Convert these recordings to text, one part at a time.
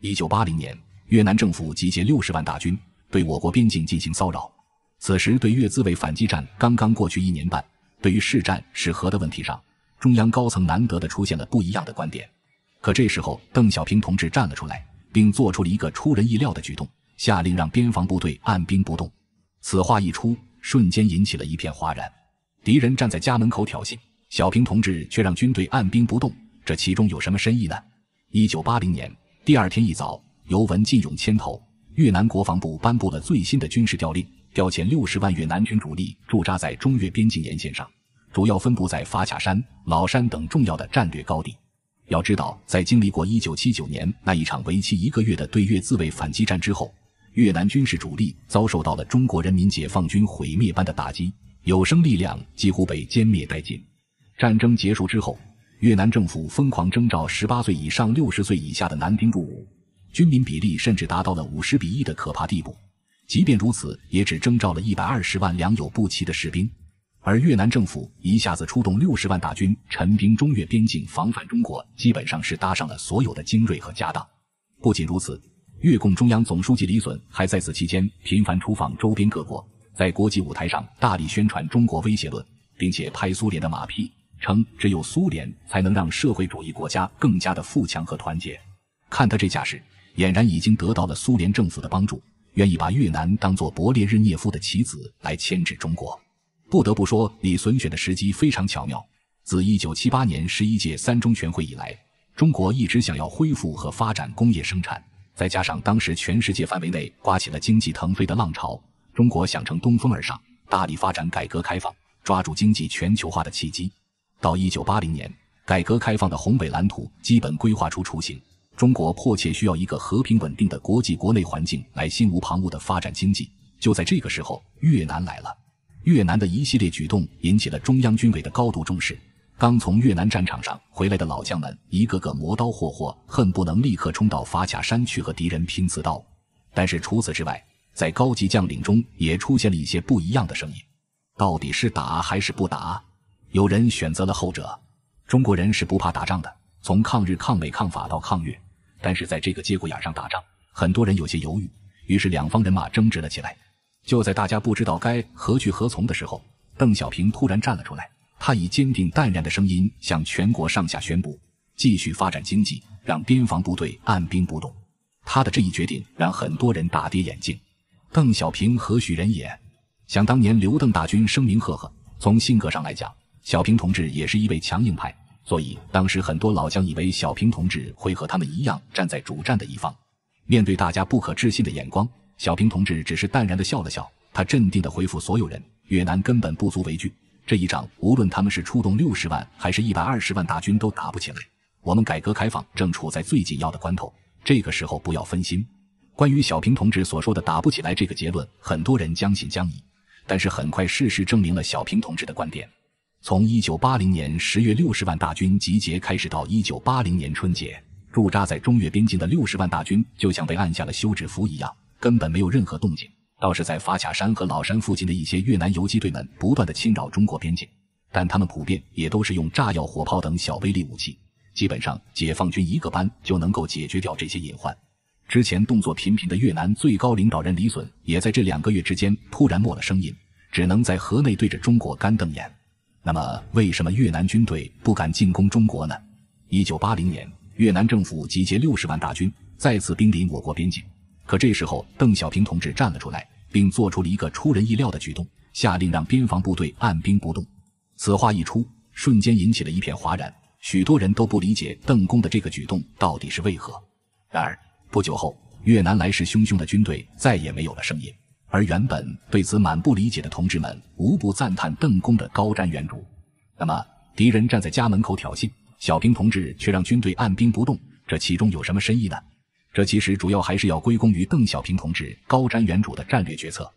一九八零年，越南政府集结六十万大军对我国边境进行骚扰。此时，对越自卫反击战刚刚过去一年半，对于是战是和的问题上，中央高层难得的出现了不一样的观点。可这时候，邓小平同志站了出来，并做出了一个出人意料的举动，下令让边防部队按兵不动。此话一出，瞬间引起了一片哗然。敌人站在家门口挑衅，小平同志却让军队按兵不动，这其中有什么深意呢？一九八零年。第二天一早，由文进勇牵头，越南国防部颁布了最新的军事调令，调遣六十万越南军主力驻扎在中越边境沿线上，主要分布在法卡山、老山等重要的战略高地。要知道，在经历过一九七九年那一场为期一个月的对越自卫反击战之后，越南军事主力遭受到了中国人民解放军毁灭般的打击，有生力量几乎被歼灭殆尽。战争结束之后。越南政府疯狂征召十八岁以上、六十岁以下的男兵入伍，军民比例甚至达到了五十比一的可怕地步。即便如此，也只征召了一百二十万良莠不齐的士兵。而越南政府一下子出动六十万大军，陈兵中越边境，防范中国，基本上是搭上了所有的精锐和家当。不仅如此，越共中央总书记李隼还在此期间频繁出访周边各国，在国际舞台上大力宣传中国威胁论，并且拍苏联的马屁。称只有苏联才能让社会主义国家更加的富强和团结。看他这架势，俨然已经得到了苏联政府的帮助，愿意把越南当做勃列日涅夫的棋子来牵制中国。不得不说，李存选的时机非常巧妙。自1978年十一届三中全会以来，中国一直想要恢复和发展工业生产，再加上当时全世界范围内刮起了经济腾飞的浪潮，中国想乘东风而上，大力发展改革开放，抓住经济全球化的契机。到一九八零年，改革开放的宏伟蓝图基本规划出雏形。中国迫切需要一个和平稳定的国际国内环境来心无旁骛地发展经济。就在这个时候，越南来了。越南的一系列举动引起了中央军委的高度重视。刚从越南战场上回来的老将们，一个个磨刀霍霍，恨不能立刻冲到法卡山去和敌人拼刺刀。但是除此之外，在高级将领中也出现了一些不一样的声音：到底是打还是不打？有人选择了后者，中国人是不怕打仗的，从抗日、抗美、抗法到抗越，但是在这个节骨眼上打仗，很多人有些犹豫，于是两方人马争执了起来。就在大家不知道该何去何从的时候，邓小平突然站了出来，他以坚定淡然的声音向全国上下宣布：继续发展经济，让边防部队按兵不动。他的这一决定让很多人大跌眼镜。邓小平何许人也？想当年，刘邓大军声名赫赫，从性格上来讲。小平同志也是一位强硬派，所以当时很多老将以为小平同志会和他们一样站在主战的一方。面对大家不可置信的眼光，小平同志只是淡然地笑了笑。他镇定地回复所有人：“越南根本不足为惧，这一仗无论他们是出动六十万还是一百二十万大军，都打不起来。我们改革开放正处在最紧要的关头，这个时候不要分心。”关于小平同志所说的“打不起来”这个结论，很多人将信将疑，但是很快事实证明了小平同志的观点。从一九八零年十月六十万大军集结开始，到一九八零年春节，驻扎在中越边境的六十万大军就像被按下了休止符一样，根本没有任何动静。倒是在法卡山和老山附近的一些越南游击队们，不断的侵扰中国边境，但他们普遍也都是用炸药、火炮等小威力武器，基本上解放军一个班就能够解决掉这些隐患。之前动作频频的越南最高领导人李隼也在这两个月之间突然没了声音，只能在河内对着中国干瞪眼。那么，为什么越南军队不敢进攻中国呢？一九八零年，越南政府集结六十万大军，再次兵临我国边境。可这时候，邓小平同志站了出来，并做出了一个出人意料的举动，下令让边防部队按兵不动。此话一出，瞬间引起了一片哗然，许多人都不理解邓公的这个举动到底是为何。然而，不久后，越南来势汹汹的军队再也没有了声音。而原本对此满不理解的同志们，无不赞叹邓公的高瞻远瞩。那么，敌人站在家门口挑衅，小平同志却让军队按兵不动，这其中有什么深意呢？这其实主要还是要归功于邓小平同志高瞻远瞩的战略决策。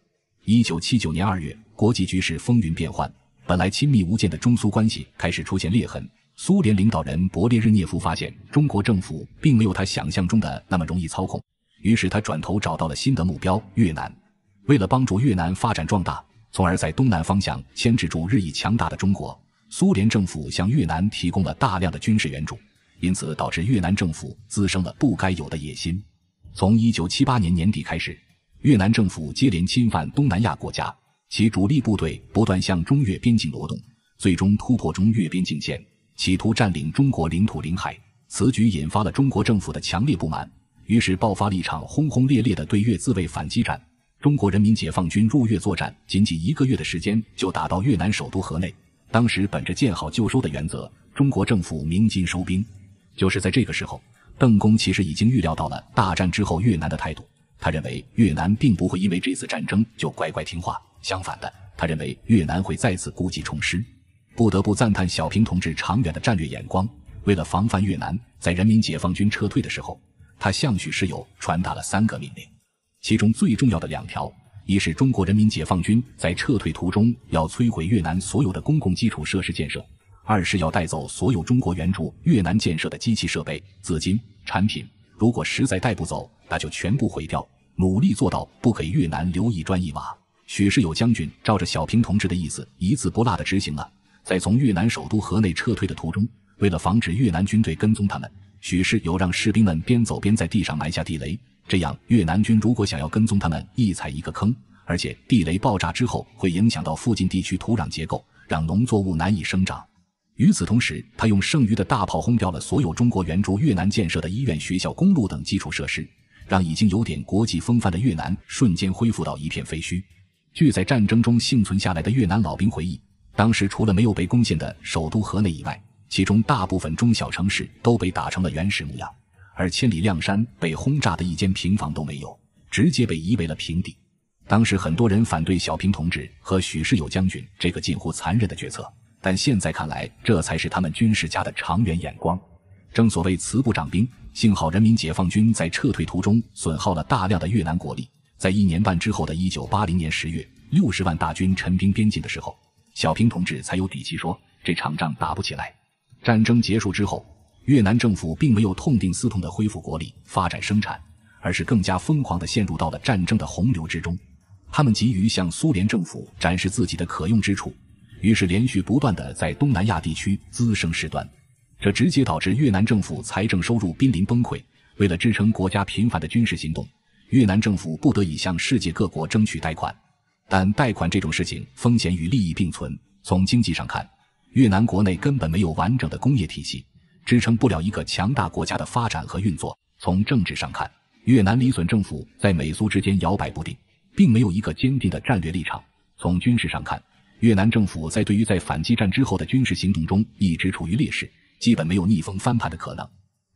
一九七九年二月，国际局势风云变幻，本来亲密无间的中苏关系开始出现裂痕。苏联领导人勃列日涅夫发现，中国政府并没有他想象中的那么容易操控，于是他转头找到了新的目标——越南。为了帮助越南发展壮大，从而在东南方向牵制住日益强大的中国，苏联政府向越南提供了大量的军事援助，因此导致越南政府滋生了不该有的野心。从一九七八年年底开始，越南政府接连侵犯东南亚国家，其主力部队不断向中越边境挪动，最终突破中越边境线，企图占领中国领土领海。此举引发了中国政府的强烈不满，于是爆发了一场轰轰烈烈的对越自卫反击战。中国人民解放军入越作战，仅仅一个月的时间就打到越南首都河内。当时本着见好就收的原则，中国政府鸣金收兵。就是在这个时候，邓公其实已经预料到了大战之后越南的态度。他认为越南并不会因为这次战争就乖乖听话，相反的，他认为越南会再次故技重施。不得不赞叹小平同志长远的战略眼光。为了防范越南，在人民解放军撤退的时候，他向许世友传达了三个命令。其中最重要的两条，一是中国人民解放军在撤退途中要摧毁越南所有的公共基础设施建设；二是要带走所有中国援助越南建设的机器设备、资金、产品。如果实在带不走，那就全部毁掉，努力做到不给越南留一砖一瓦。许世友将军照着小平同志的意思，一字不落地执行了。在从越南首都河内撤退的途中，为了防止越南军队跟踪他们，许世友让士兵们边走边在地上埋下地雷。这样，越南军如果想要跟踪他们，一踩一个坑。而且地雷爆炸之后，会影响到附近地区土壤结构，让农作物难以生长。与此同时，他用剩余的大炮轰掉了所有中国援助越南建设的医院、学校、公路等基础设施，让已经有点国际风范的越南瞬间恢复到一片废墟。据在战争中幸存下来的越南老兵回忆，当时除了没有被攻陷的首都河内以外，其中大部分中小城市都被打成了原始模样。而千里亮山被轰炸的一间平房都没有，直接被夷为了平地。当时很多人反对小平同志和许世友将军这个近乎残忍的决策，但现在看来，这才是他们军事家的长远眼光。正所谓“慈不掌兵”，幸好人民解放军在撤退途中损耗了大量的越南国力，在一年半之后的1980年十月，六十万大军陈兵边境的时候，小平同志才有底气说这场仗打不起来。战争结束之后。越南政府并没有痛定思痛地恢复国力、发展生产，而是更加疯狂地陷入到了战争的洪流之中。他们急于向苏联政府展示自己的可用之处，于是连续不断地在东南亚地区滋生事端，这直接导致越南政府财政收入濒临崩溃。为了支撑国家频繁的军事行动，越南政府不得已向世界各国争取贷款。但贷款这种事情，风险与利益并存。从经济上看，越南国内根本没有完整的工业体系。支撑不了一个强大国家的发展和运作。从政治上看，越南李隼政府在美苏之间摇摆不定，并没有一个坚定的战略立场。从军事上看，越南政府在对于在反击战之后的军事行动中一直处于劣势，基本没有逆风翻盘的可能。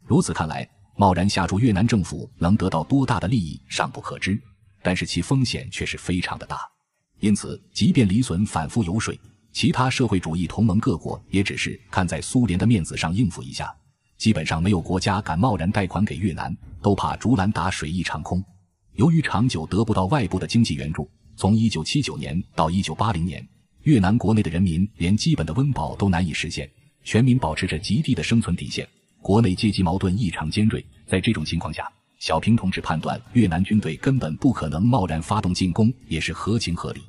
如此看来，贸然下注越南政府能得到多大的利益尚不可知，但是其风险却是非常的大。因此，即便李隼反复游说。其他社会主义同盟各国也只是看在苏联的面子上应付一下，基本上没有国家敢贸然贷款给越南，都怕竹篮打水一场空。由于长久得不到外部的经济援助，从一九七九年到一九八零年，越南国内的人民连基本的温饱都难以实现，全民保持着极低的生存底线，国内阶级矛盾异常尖锐。在这种情况下，小平同志判断越南军队根本不可能贸然发动进攻，也是合情合理。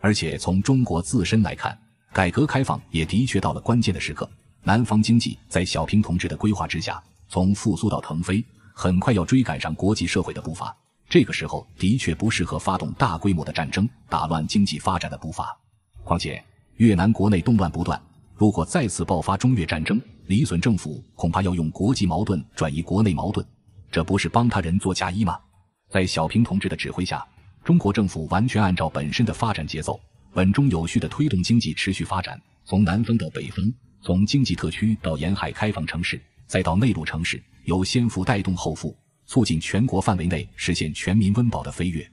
而且从中国自身来看，改革开放也的确到了关键的时刻，南方经济在小平同志的规划之下，从复苏到腾飞，很快要追赶上国际社会的步伐。这个时候的确不适合发动大规模的战争，打乱经济发展的步伐。况且越南国内动乱不断，如果再次爆发中越战争，李损政府恐怕要用国际矛盾转移国内矛盾，这不是帮他人做嫁衣吗？在小平同志的指挥下，中国政府完全按照本身的发展节奏。稳中有序地推动经济持续发展，从南方到北风，从经济特区到沿海开放城市，再到内陆城市，由先富带动后富，促进全国范围内实现全民温饱的飞跃。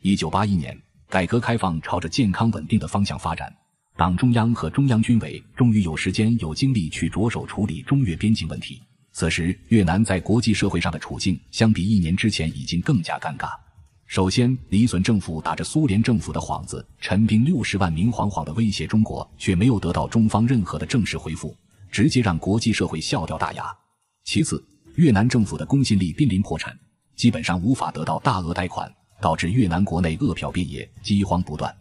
一九八一年，改革开放朝着健康稳定的方向发展。党中央和中央军委终于有时间、有精力去着手处理中越边境问题。此时，越南在国际社会上的处境相比一年之前已经更加尴尬。首先，李隼政府打着苏联政府的幌子，陈兵六十万，明晃晃的威胁中国，却没有得到中方任何的正式回复，直接让国际社会笑掉大牙。其次，越南政府的公信力濒临破产，基本上无法得到大额贷款，导致越南国内饿殍遍野，饥荒不断。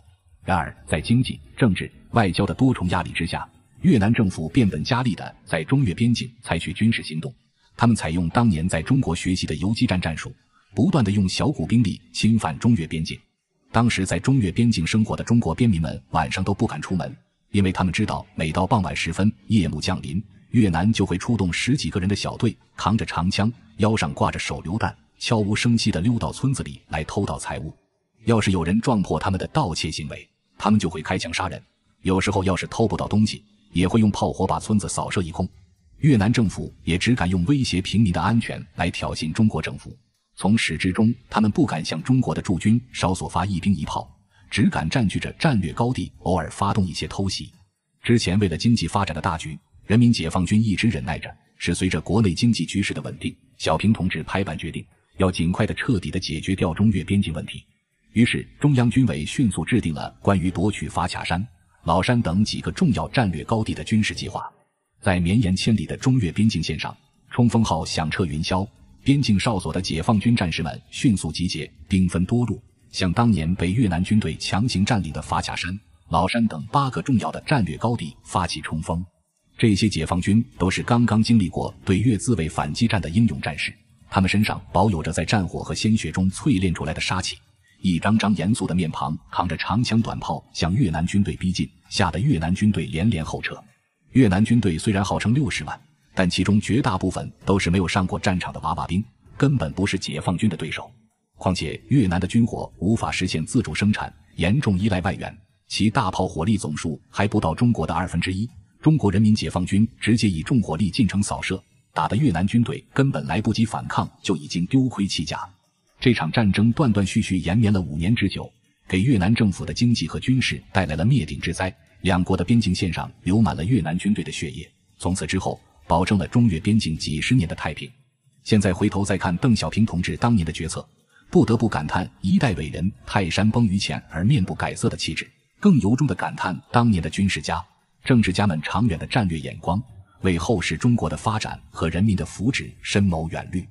然而，在经济、政治、外交的多重压力之下，越南政府变本加厉的在中越边境采取军事行动，他们采用当年在中国学习的游击战战术。不断的用小股兵力侵犯中越边境。当时在中越边境生活的中国边民们晚上都不敢出门，因为他们知道，每到傍晚时分，夜幕降临，越南就会出动十几个人的小队，扛着长枪，腰上挂着手榴弹，悄无声息地溜到村子里来偷盗财物。要是有人撞破他们的盗窃行为，他们就会开枪杀人。有时候，要是偷不到东西，也会用炮火把村子扫射一空。越南政府也只敢用威胁平民的安全来挑衅中国政府。从始至终，他们不敢向中国的驻军稍所发一兵一炮，只敢占据着战略高地，偶尔发动一些偷袭。之前为了经济发展的大局，人民解放军一直忍耐着。是随着国内经济局势的稳定，小平同志拍板决定要尽快的彻底的解决掉中越边境问题。于是，中央军委迅速制定了关于夺取法卡山、老山等几个重要战略高地的军事计划。在绵延千里的中越边境线上，冲锋号响彻云霄。边境哨所的解放军战士们迅速集结，兵分多路，向当年被越南军队强行占领的法甲山、老山等八个重要的战略高地发起冲锋。这些解放军都是刚刚经历过对越自卫反击战的英勇战士，他们身上保有着在战火和鲜血中淬炼出来的杀气。一张张严肃的面庞，扛着长枪短炮向越南军队逼近，吓得越南军队连连后撤。越南军队虽然号称六十万。但其中绝大部分都是没有上过战场的娃娃兵，根本不是解放军的对手。况且越南的军火无法实现自主生产，严重依赖外援，其大炮火力总数还不到中国的二分之一。中国人民解放军直接以重火力进城扫射，打得越南军队根本来不及反抗，就已经丢盔弃甲。这场战争断断续续延绵了五年之久，给越南政府的经济和军事带来了灭顶之灾。两国的边境线上流满了越南军队的血液。从此之后。保证了中越边境几十年的太平。现在回头再看邓小平同志当年的决策，不得不感叹一代伟人泰山崩于前而面不改色的气质，更由衷的感叹当年的军事家、政治家们长远的战略眼光，为后世中国的发展和人民的福祉深谋远虑。